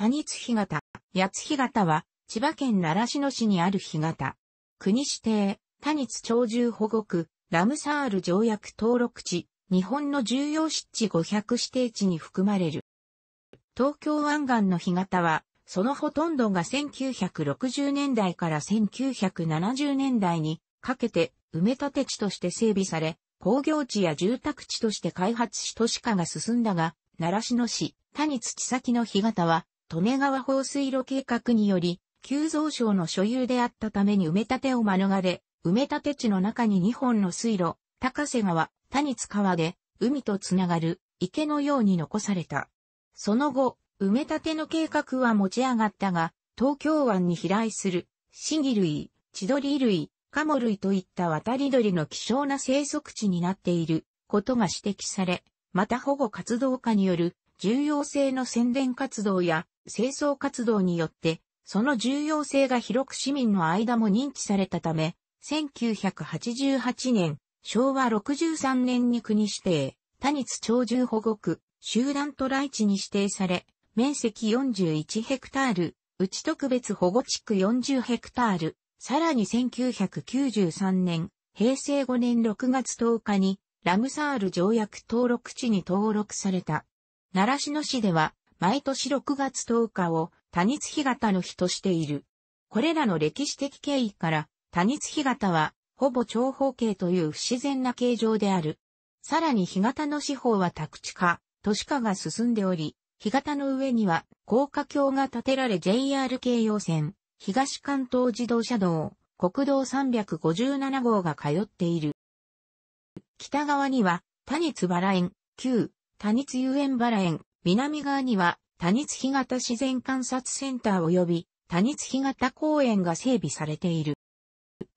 谷津干潟、八津干潟は、千葉県習志野市にある干潟。国指定、谷津鳥獣保護区、ラムサール条約登録地、日本の重要湿地500指定地に含まれる。東京湾岸の干潟は、そのほとんどが1960年代から1970年代にかけて埋め立て地として整備され、工業地や住宅地として開発し都市化が進んだが、良市の市、谷津地先の干潟は利根川放水路計画により、急増省の所有であったために埋め立てを免れ、埋め立て地の中に2本の水路、高瀬川、谷津川で、海とつながる池のように残された。その後、埋め立ての計画は持ち上がったが、東京湾に飛来する、シギ類、千鳥類、カモ類といった渡り鳥の希少な生息地になっていることが指摘され、また保護活動家による重要性の宣伝活動や清掃活動によって、その重要性が広く市民の間も認知されたため、1988年、昭和63年に国指定、他日鳥獣保護区、集団トライ地に指定され、面積41ヘクタール、内特別保護地区40ヘクタール、さらに1993年、平成5年6月10日に、ラムサール条約登録地に登録された。奈良市の市では、毎年6月10日を多日干潟の日としている。これらの歴史的経緯から、多日干潟は、ほぼ長方形という不自然な形状である。さらに干潟の四方は宅地化、都市化が進んでおり、干潟の上には高架橋が建てられ JR 京葉線、東関東自動車道、国道357号が通っている。北側には、谷津原園、旧、谷津遊園原園、南側には、多日干潟自然観察センター及び、多日干潟公園が整備されている。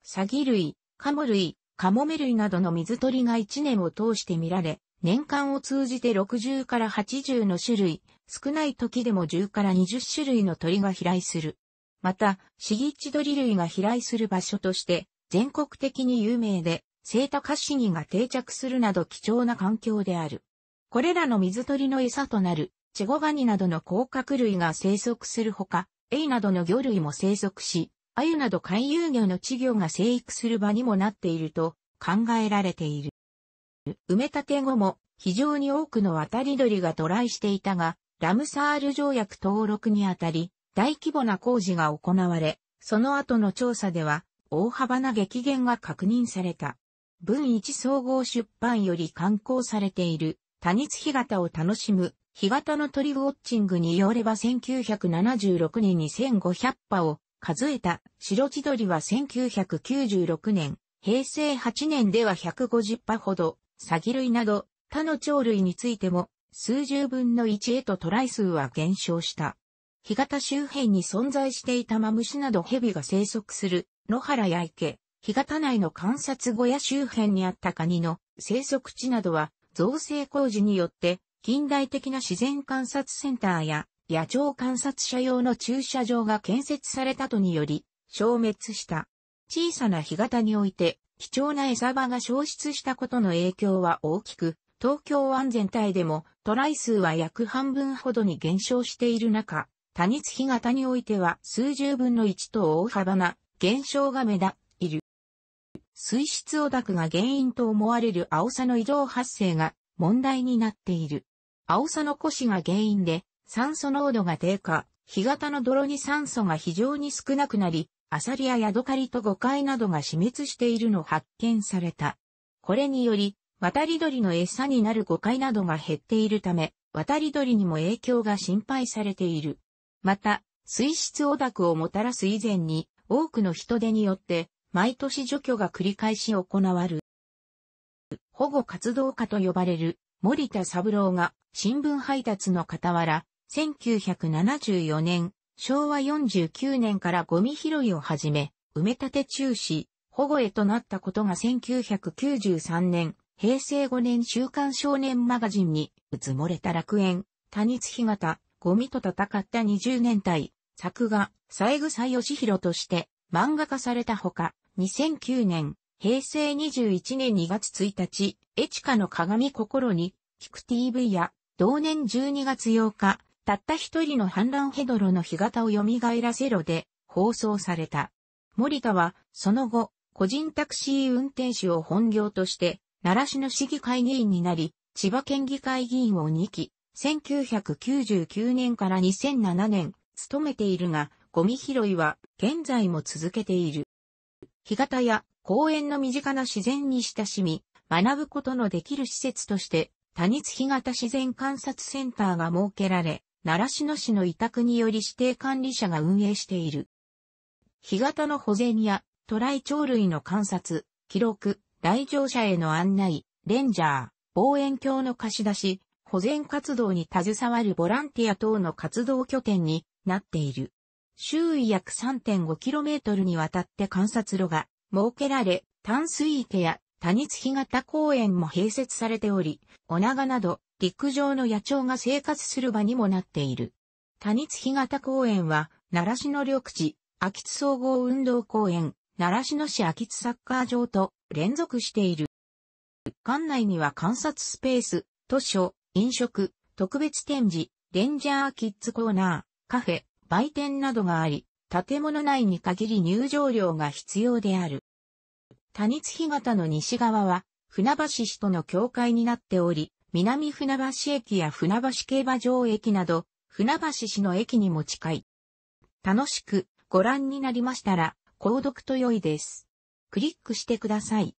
サギ類、カモ類、カモメ類などの水鳥が1年を通して見られ、年間を通じて60から80の種類、少ない時でも10から20種類の鳥が飛来する。また、シギチドリ類が飛来する場所として、全国的に有名で、セイタカシギが定着するなど貴重な環境である。これらの水鳥の餌となる、チェゴガニなどの甲殻類が生息するほか、エイなどの魚類も生息し、アユなど海遊魚の稚魚が生育する場にもなっていると考えられている。埋め立て後も非常に多くの渡り鳥が渡来していたが、ラムサール条約登録にあたり、大規模な工事が行われ、その後の調査では、大幅な激減が確認された。文一総合出版より刊行されている、多日干潟を楽しむ、干潟の鳥ウォッチングによれば1976年に1500羽を数えた白地鳥は1996年、平成8年では150羽ほど、サギ類など他の鳥類についても数十分の1へとトライ数は減少した。干潟周辺に存在していたマムシなど蛇が生息する野原や池、干潟内の観察小屋周辺にあったカニの生息地などは造成工事によって近代的な自然観察センターや野鳥観察者用の駐車場が建設されたとにより消滅した。小さな干潟において貴重な餌場が消失したことの影響は大きく、東京湾全体でもトライ数は約半分ほどに減少している中、多日干潟においては数十分の1と大幅な減少が目立っている。水質汚濁が原因と思われるアオサの移動発生が問題になっている。アオサの枯死が原因で酸素濃度が低下、干潟の泥に酸素が非常に少なくなり、アサリやヤドカリとゴカイなどが死滅しているの発見された。これにより、渡り鳥の餌になるゴカイなどが減っているため、渡り鳥にも影響が心配されている。また、水質汚濁をもたらす以前に、多くの人手によって、毎年除去が繰り返し行わる。保護活動家と呼ばれる森田三郎が新聞配達の傍ら、1974年、昭和49年からゴミ拾いを始め、埋め立て中止、保護へとなったことが1993年、平成5年週刊少年マガジンに、うつもれた楽園、多日干潟、ゴミと戦った20年代、作画、三枝義弘として漫画化されたほか、2009年、平成21年2月1日、エチカの鏡心に、キク TV や、同年12月8日、たった一人の反乱ヘドロの日型を蘇らせろで、放送された。森田は、その後、個人タクシー運転手を本業として、奈良市の市議会議員になり、千葉県議会議員を2期、1999年から2007年、勤めているが、ゴミ拾いは現在も続けている。干潟や公園の身近な自然に親しみ、学ぶことのできる施設として、多日干潟自然観察センターが設けられ、良市の市の委託により指定管理者が運営している。干潟の保全や、トライ鳥類の観察、記録、来場者への案内、レンジャー、望遠鏡の貸し出し、保全活動に携わるボランティア等の活動拠点になっている。周囲約 3.5km にわたって観察路が設けられ、淡水池や多日干潟公園も併設されており、お長など陸上の野鳥が生活する場にもなっている。多日干潟公園は、奈良市の緑地、秋津総合運動公園、奈良市の市秋津サッカー場と連続している。館内には観察スペース、図書、飲食、特別展示、レンジャーキッズコーナー、カフェ、売店などがあり、建物内に限り入場料が必要である。谷日干潟の西側は、船橋市との境界になっており、南船橋駅や船橋競馬場駅など、船橋市の駅にも近い。楽しくご覧になりましたら、購読と良いです。クリックしてください。